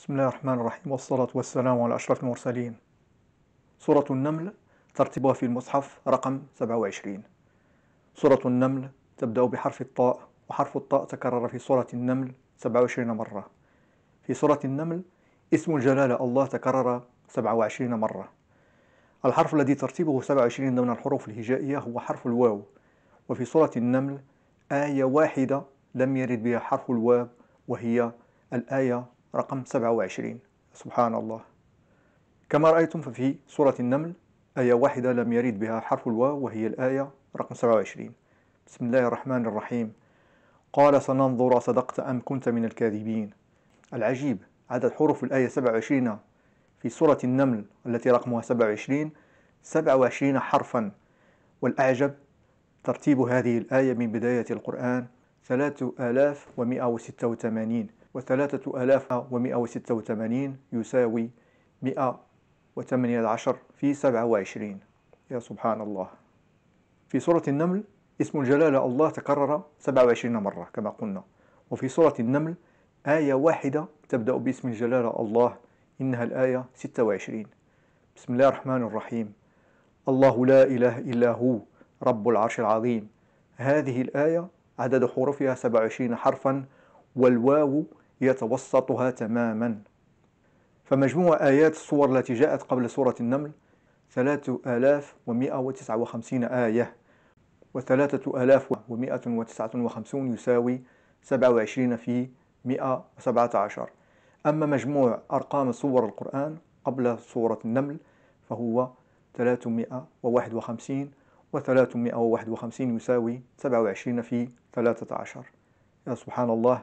بسم الله الرحمن الرحيم والصلاة والسلام على أشرف المرسلين سورة النمل ترتيبها في المصحف رقم 27 سورة النمل تبدأ بحرف الطاء وحرف الطاء تكرر في سورة النمل 27 مرة في سورة النمل اسم الجلالة الله تكرر 27 مرة الحرف الذي ترتيبه 27 ضمن الحروف الهجائية هو حرف الواو وفي سورة النمل آية واحدة لم يرد بها حرف الواو وهي الآية رقم 27 سبحان الله كما رأيتم ففي سورة النمل آية واحدة لم يرد بها حرف الواو وهي الآية رقم 27 بسم الله الرحمن الرحيم قال سننظر صدقت أم كنت من الكاذبين العجيب عدد حروف الآية 27 في سورة النمل التي رقمها 27 27 حرفا والأعجب ترتيب هذه الآية من بداية القرآن 3186 وثلاثة آلاف وستة وثمانين يساوي مئة وثمانية عشر في سبعة وعشرين يا سبحان الله في سورة النمل اسم الجلالة الله تكرر 27 مرة كما قلنا وفي سورة النمل آية واحدة تبدأ باسم الجلالة الله إنها الآية 26 بسم الله الرحمن الرحيم الله لا إله إلا هو رب العرش العظيم هذه الآية عدد حروفها 27 حرفا والواو يتوسطها تماما فمجموع آيات الصور التي جاءت قبل سورة النمل 3159 آية و3159 يساوي 27 في 117 أما مجموع أرقام صور القرآن قبل سورة النمل فهو 351 و351 يساوي 27 في 13 يا سبحان الله